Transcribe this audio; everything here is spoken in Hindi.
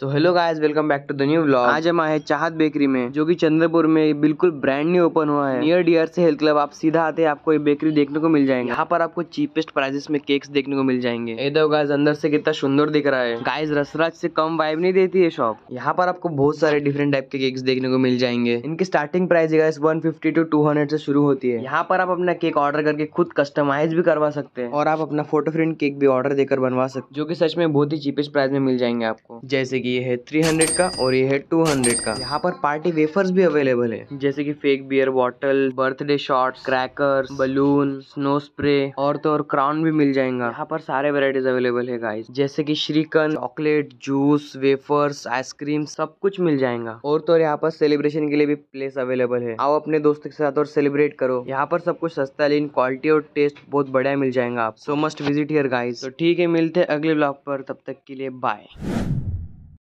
तो hello guys welcome back to the new blog आज हम आए चाहत बेकरी में जो कि चंद्रपुर में बिल्कुल ब्रांड न्यू ओपन हुआ है नियर डियर से हेल्थ क्लब आप सीधा आते हैं आपको ये बेकरी देखने को मिल जाएंगे यहाँ पर आपको चीपेस्ट प्राइसेस में केक्स देखने को मिल जाएंगे ये दो गाइस अंदर से कितना सुंदर दिख रहा है गाइज रसराज से कम वाइब नहीं देती है शॉप यहाँ पर आपको बहुत सारे डिफरेंट टाइप के केक्स देखने को मिल जाएंगे इनकी starting price guys one fifty to two hundred से शुरू होती है यहाँ पर आप अपना केक ऑर्डर करके खुद कस्टमाइज भी करवा सकते हैं और आप अपना फोटो प्रिंट केक भी ऑर्डर देकर बनवा सकते जो की सच में बहुत ही चीपेस्ट प्राइस में मिल जाएंगे आपको जैसे कि ये है 300 का और ये है 200 का यहाँ पर पार्टी वेफर्स भी अवेलेबल है जैसे कि fake beer bottle birthday shot cracker balloon snow spray और तो और क्राउन भी मिल जाएगा यहाँ पर सारे वेराइटीज अवेलेबल है गाइस जैसे की shrikhand chocolate juice wafers ice cream सब कुछ मिल जाएगा और तो और यहाँ पर सेलिब्रेशन के लिए भी प्लेस अवेलेबल है आओ अपने दोस्तों के साथ और सेलिब्रेट करो यहाँ पर सब कुछ सस्ता लेकिन क्वालिटी और टेस्ट बहुत बढ़िया मिल जाएगा आप so must visit here guys तो ठीक है मिलते हैं अगले ब्लॉग पर तब तक के लिए बाय